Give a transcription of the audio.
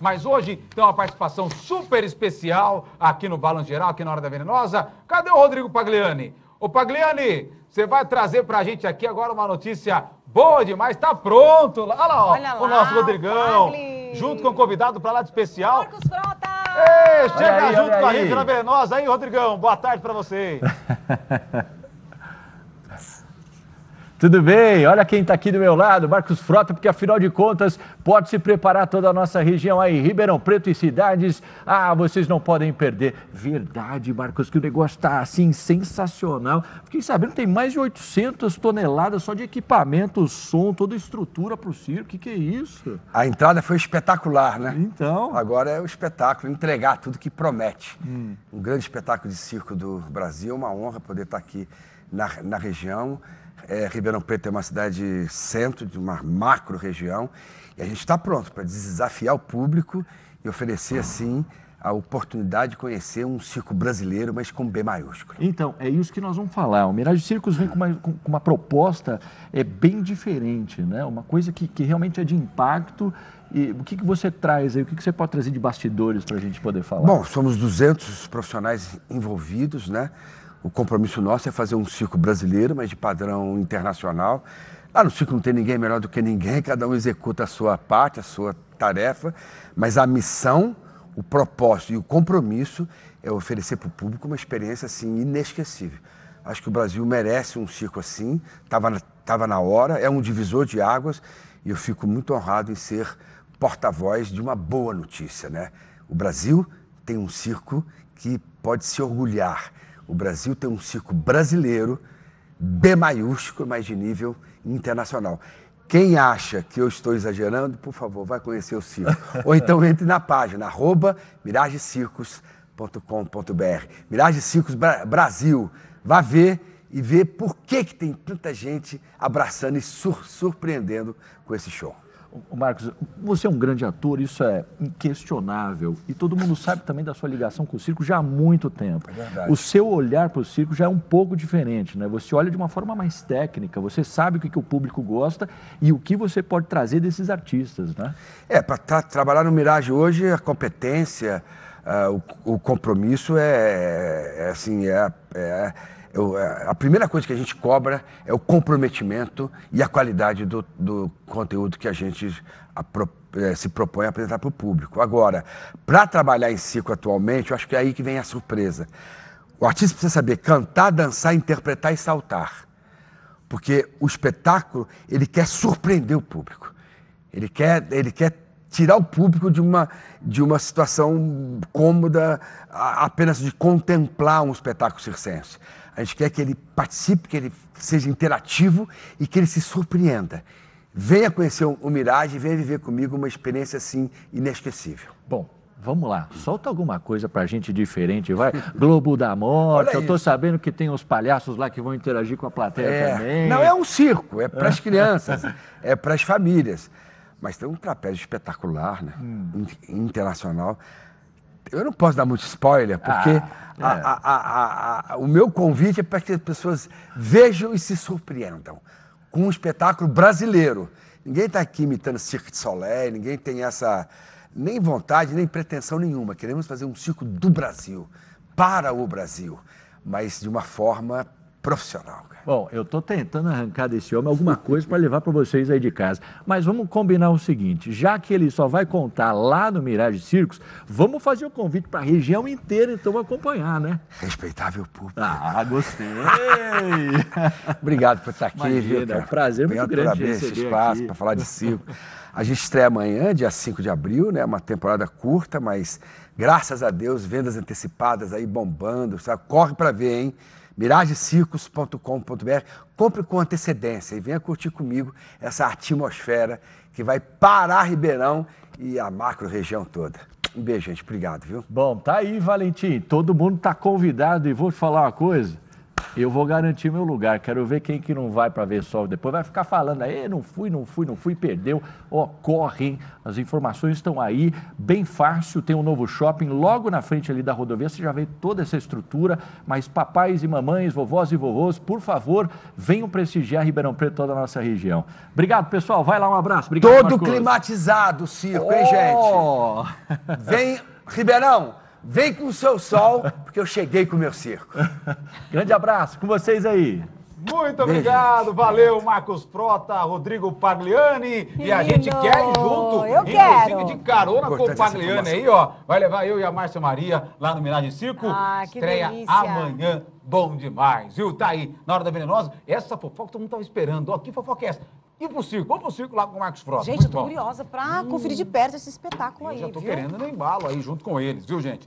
Mas hoje tem uma participação super especial aqui no Balanço Geral, aqui na Hora da Venenosa. Cadê o Rodrigo Pagliani? Ô Pagliani, você vai trazer pra gente aqui agora uma notícia boa demais, tá pronto. Olha lá, ó, Olha lá o nosso Rodrigão, junto com o um convidado pra lá de especial. Marcos Frota! Ei, chega aí, junto com aí. a gente na Venenosa, aí Rodrigão, boa tarde pra você. Tudo bem? Olha quem está aqui do meu lado, Marcos Frota, porque afinal de contas pode se preparar toda a nossa região aí, Ribeirão Preto e cidades. Ah, vocês não podem perder. Verdade, Marcos, que o negócio está assim sensacional. Fiquei sabendo tem mais de 800 toneladas só de equipamento, som, toda estrutura para o circo. Que que é isso? A entrada foi espetacular, né? Então. Agora é o espetáculo, entregar tudo que promete. Hum. Um grande espetáculo de circo do Brasil, uma honra poder estar tá aqui na, na região. É, Ribeirão Preto é uma cidade centro de uma macro região e a gente está pronto para desafiar o público e oferecer, assim, a oportunidade de conhecer um circo brasileiro, mas com B maiúsculo. Então, é isso que nós vamos falar. O Mirage Circos vem com uma, com uma proposta é, bem diferente, né? uma coisa que, que realmente é de impacto. E o que, que você traz aí? O que, que você pode trazer de bastidores para a gente poder falar? Bom, somos 200 profissionais envolvidos, né? O compromisso nosso é fazer um circo brasileiro, mas de padrão internacional. Lá no circo não tem ninguém melhor do que ninguém, cada um executa a sua parte, a sua tarefa, mas a missão, o propósito e o compromisso é oferecer para o público uma experiência assim inesquecível. Acho que o Brasil merece um circo assim, estava na, tava na hora, é um divisor de águas e eu fico muito honrado em ser porta-voz de uma boa notícia. Né? O Brasil tem um circo que pode se orgulhar o Brasil tem um circo brasileiro, B maiúsculo, mas de nível internacional. Quem acha que eu estou exagerando, por favor, vai conhecer o circo. Ou então entre na página, arroba miragecircos.com.br. Mirage Circos Brasil. Vá ver e ver por que, que tem tanta gente abraçando e sur surpreendendo com esse show. Marcos, você é um grande ator, isso é inquestionável. E todo mundo sabe também da sua ligação com o circo já há muito tempo. É o seu olhar para o circo já é um pouco diferente, né? Você olha de uma forma mais técnica, você sabe o que, que o público gosta e o que você pode trazer desses artistas, né? É, para tra trabalhar no Mirage hoje, a competência, uh, o, o, compromisso é, é, é assim, é, é, é, é, a primeira coisa que a gente cobra é o comprometimento e a qualidade do, do conteúdo que a gente é, se propõe a apresentar para o público. Agora, para trabalhar em circo atualmente, eu acho que é aí que vem a surpresa. O artista precisa saber cantar, dançar, interpretar e saltar. Porque o espetáculo, ele quer surpreender o público. Ele quer, ele quer tirar o público de uma, de uma situação cômoda apenas de contemplar um espetáculo circense. A gente quer que ele participe, que ele seja interativo e que ele se surpreenda. Venha conhecer o Mirage, venha viver comigo uma experiência assim inesquecível. Bom, Vamos lá, solta alguma coisa a gente diferente, vai. Globo da Morte, eu estou sabendo que tem os palhaços lá que vão interagir com a plateia é. também. Não, é um circo, é para as crianças, é para as famílias. Mas tem um trapézio espetacular, né? Hum. Internacional. Eu não posso dar muito spoiler, porque ah, é. a, a, a, o meu convite é para que as pessoas vejam e se surpreendam com um espetáculo brasileiro. Ninguém está aqui imitando Cirque de Soleil, ninguém tem essa nem vontade, nem pretensão nenhuma. Queremos fazer um circo do Brasil, para o Brasil, mas de uma forma profissional. Cara. Bom, eu estou tentando arrancar desse homem alguma coisa para levar para vocês aí de casa. Mas vamos combinar o seguinte: já que ele só vai contar lá no Mirage Circos, vamos fazer o um convite para a região inteira, então, acompanhar, né? Respeitável público. Ah, ah gostei. Obrigado por estar aqui, Imagina, viu? Cara? É um prazer muito grande abrir esse espaço para falar de circo. A gente estreia amanhã, dia 5 de abril, né? Uma temporada curta, mas graças a Deus, vendas antecipadas aí bombando. Sabe? Corre para ver, hein? miragecircos.com.br. Compre com antecedência e venha curtir comigo essa atmosfera que vai parar Ribeirão e a macro região toda. Um beijo, gente. Obrigado, viu? Bom, tá aí, Valentim. Todo mundo tá convidado e vou te falar uma coisa. Eu vou garantir meu lugar. Quero ver quem que não vai para ver sol depois. Vai ficar falando aí, não fui, não fui, não fui, perdeu. corre, hein? As informações estão aí, bem fácil. Tem um novo shopping logo na frente ali da rodovia. Você já vê toda essa estrutura. Mas papais e mamães, vovós e vovôs, por favor, venham prestigiar Ribeirão Preto, toda a nossa região. Obrigado, pessoal. Vai lá, um abraço. Obrigado, Todo Marcos. climatizado, circo, oh! hein, gente? Oh! Vem, Ribeirão. Vem com o seu sol, porque eu cheguei com o meu circo. Grande abraço, com vocês aí. Muito obrigado, valeu Marcos Frota, Rodrigo Pagliani. e a gente quer ir junto, eu inclusive quero. de carona com o Pagliani aí, ó. Vai levar eu e a Márcia Maria lá no Mirage Circo. Ah, Estreia delícia. amanhã. Bom demais, viu? Tá aí, na hora da venenosa, essa fofoca todo mundo tava esperando. Ó, que fofoca é essa? E pro circo, vamos pro circo lá com o Marcos Frota. Gente, Muito eu tô bom. curiosa pra hum. conferir de perto esse espetáculo eu aí. Já tô viu? querendo no embalo aí junto com eles, viu, gente?